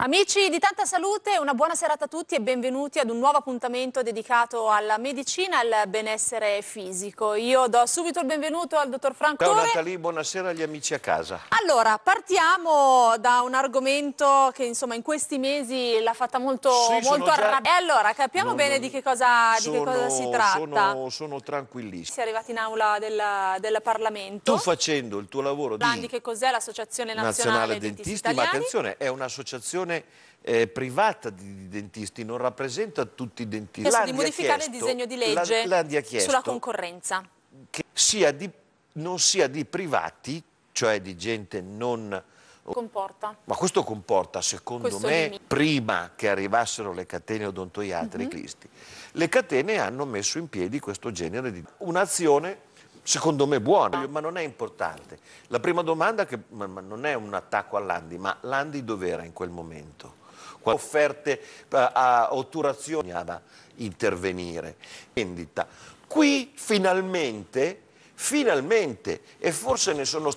Amici di tanta salute, una buona serata a tutti e benvenuti ad un nuovo appuntamento dedicato alla medicina e al benessere fisico. Io do subito il benvenuto al dottor Franco Ciao Tore. Nathalie, buonasera agli amici a casa. Allora, partiamo da un argomento che insomma in questi mesi l'ha fatta molto, sì, molto arrabbiata. Già... E allora, capiamo non... bene di che, cosa, sono, di che, cosa, si tratta. Sono, sono tranquillissimo. Si è arrivati in aula del, del, Parlamento. Tu facendo il tuo lavoro di... Landi, che cos'è l'Associazione Nazionale, Nazionale Dentisti, Dentisti ma attenzione, è un'associazione associazione eh, privata di, dentisti, non rappresenta tutti i dentisti. di modificare chiesto, il disegno di legge la, sulla concorrenza. Che sia di, non sia di privati, cioè di gente non... Comporta. Ma questo comporta, secondo questo me, prima che arrivassero le catene odontoiatriche, mm -hmm. le catene hanno messo in piedi questo genere di... Un'azione secondo me buona, ma non è importante. La prima domanda che, ma, ma non è un attacco all'Andi, ma Landi dov'era in quel momento? Quando offerte a, eh, a otturazioni bisognava intervenire. Vendita. Qui finalmente, finalmente, e forse ne sono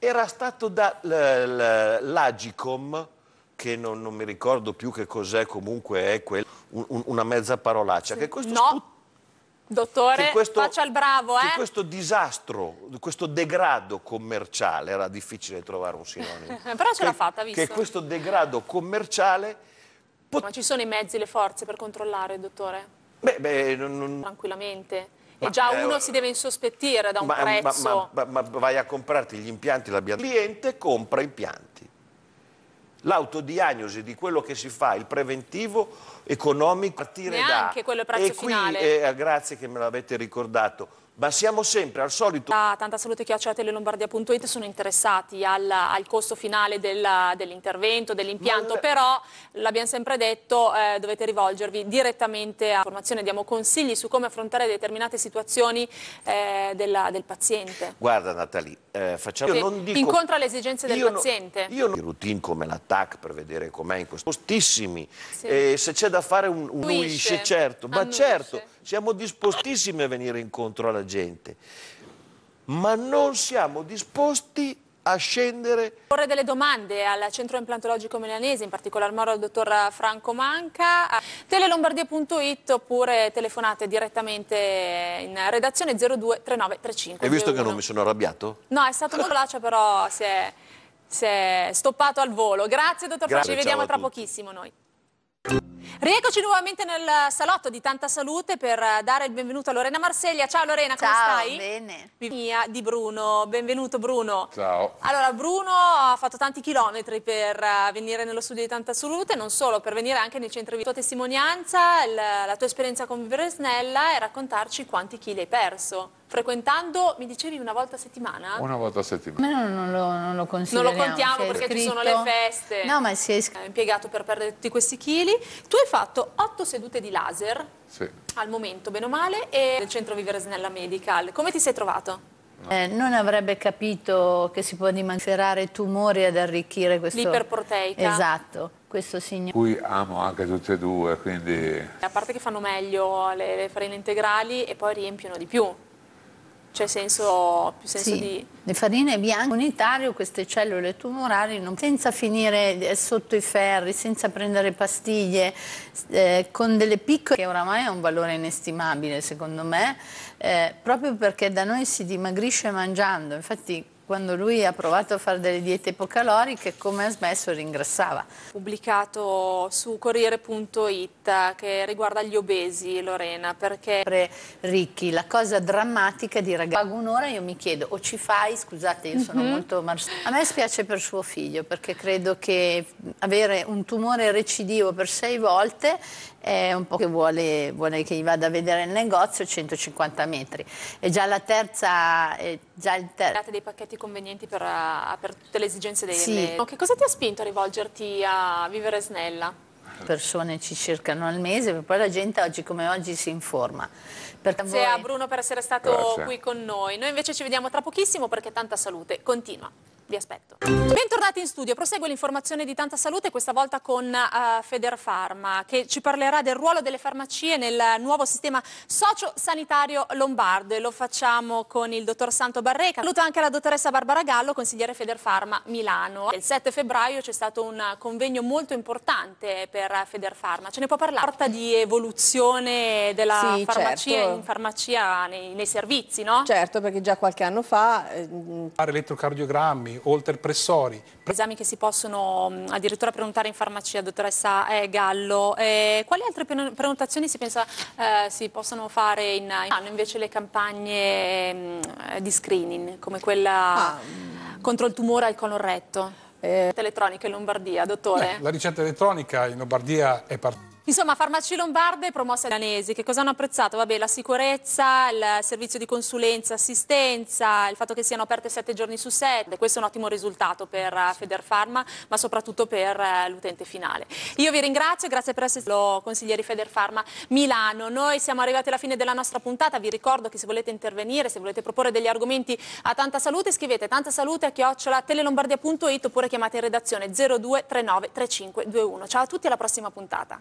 era stato dall'Agicom, che non, non, mi ricordo più che cos'è, comunque è quel, un, una mezza parolaccia, che questo no. Dottore, questo, faccia il bravo, eh? Che questo disastro, questo degrado commerciale, era difficile trovare un sinonimo. Però ce l'ha fatta, visto. Che questo degrado commerciale... Ma ci sono i mezzi, le forze per controllare, dottore? Beh, beh... Non, non... Tranquillamente. Ma, e già eh, uno si deve insospettire da un ma, prezzo. Ma, ma, vai a comprarti gli impianti, la Il cliente compra impianti l'autodiagnosi di quello che si fa, il preventivo economico, partire Neanche da... quello prezzo e qui, finale. Eh, grazie che me l'avete ricordato ma siamo sempre al solito. Da tanta salute chiacciate cioè le Lombardia.it sono interessati al, al, costo finale dell'intervento, dell'impianto, non... però l'abbiamo sempre detto, eh, dovete rivolgervi direttamente a formazione, diamo consigli su come affrontare determinate situazioni eh, della, del paziente. Guarda Natali, eh, facciamo... Io non dico... Incontra le esigenze del io paziente. Non... Io non... routine come la per vedere com'è in questo... Costissimi, sì. Eh, se c'è da fare un... un... Nuisce, certo, Annuisce. ma certo siamo dispostissimi a venire incontro alla gente, ma non siamo disposti a scendere. Porre delle domande al centro implantologico milanese, in particolar modo al dottor Franco Manca, a telelombardia.it oppure telefonate direttamente in redazione 023935. Hai visto che non mi sono arrabbiato? No, è stato un laccio, però si è, si è, stoppato al volo. Grazie dottor Franco, ci vediamo tra tutti. pochissimo noi. Rieccoci nuovamente nel salotto di Tanta Salute per eh, dare il benvenuto a Lorena Marseglia. Ciao Lorena, Ciao, come stai? bene. Mia di Bruno, benvenuto Bruno. Ciao. Allora, Bruno ha fatto tanti chilometri per eh, venire nello studio di Tanta Salute, non solo, per venire anche nei centri di tua testimonianza, la tua esperienza con Vivere Snella e raccontarci quanti chili hai perso frequentando, mi dicevi, una volta a settimana? Una volta a settimana. Ma no, non lo, non lo consideriamo. Non lo contiamo cioè, perché iscritto... ci sono le feste. No, ma si è iscritto. Eh, impiegato per perdere tutti questi chili. Tu hai fatto otto sedute di laser sì. al momento, bene o male, e nel centro Vivere Viveresnella Medical. Come ti sei trovato? Eh, non avrebbe capito che si può dimancherare tumori ad arricchire questo... L'iperproteica. Esatto, questo signore. Cui amo anche tutte e due, quindi... A parte che fanno meglio le, le farine integrali e poi riempiono di più c'è cioè, senso, più senso sì. di... Le farine bianche, unitario queste cellule tumorali non, senza finire eh, sotto i ferri, senza prendere pastiglie, eh, con delle piccole, che oramai è un valore inestimabile secondo me, eh, proprio perché da noi si dimagrisce mangiando, infatti quando lui ha provato a fare delle diete ipocaloriche, come ha smesso ringrassava. Pubblicato su Corriere.it che riguarda gli obesi, Lorena, perché... Ricchi, la cosa drammatica di ragazzi, pago un'ora io mi chiedo, o ci fai, scusate io sono mm -hmm. molto... Mars- a me spiace per suo figlio, perché credo che avere un tumore recidivo per sei volte è un po' che vuole, vuole che gli vada a vedere il negozio 150 metri. È già la terza... È già il terzo... dei pacchetti convenienti per, eh, per tutte le esigenze delle... Sì. Che cosa ti ha spinto a rivolgerti a Vivere Snella? persone ci cercano al mese, poi la gente oggi come oggi si informa. Perché Grazie voi... a Bruno per essere stato Grazie. qui con noi. Noi invece ci vediamo tra pochissimo perché tanta salute continua vi aspetto. Bentornati in studio, prosegue l'informazione di Tanta Salute, questa volta con uh, eh, Federfarma, che ci parlerà del ruolo delle farmacie nel nuovo sistema socio-sanitario lombardo e lo facciamo con il dottor Santo Barreca. Saluto anche la dottoressa Barbara Gallo, consigliere Federfarma Milano. Il 7 febbraio c'è stato un convegno molto importante per Federfarma, ce ne può parlare? Porta di evoluzione della sì, farmacia certo. in farmacia nei, nei servizi, no? Certo, perché già qualche anno fa... Eh... Elettrocardiogrammi medicatori, pressori. Esami che si possono mm, addirittura prenotare in farmacia, dottoressa eh, Gallo. Eh, quali altre prenotazioni si pensa eh, si possono fare in, in invece le campagne mm, di screening, come quella ah. Mm. contro il tumore al colon retto? Eh. elettronica in Lombardia, dottore? Beh, la ricetta elettronica in Lombardia è partita Insomma, farmaci lombarde promosse da danesi, che cosa hanno apprezzato? Vabbè, la sicurezza, il servizio di consulenza, assistenza, il fatto che siano aperte sette giorni su sette, questo è un ottimo risultato per eh, Federfarma, ma soprattutto per eh, l'utente finale. Io vi ringrazio, grazie per essere lo consiglieri Federfarma Milano. Noi siamo arrivati alla fine della nostra puntata, vi ricordo che se volete intervenire, se volete proporre degli argomenti a Tanta Salute, scrivete tanta salute a chiocciola telelombardia.it oppure chiamate in redazione 0239 3521. Ciao a tutti e alla prossima puntata.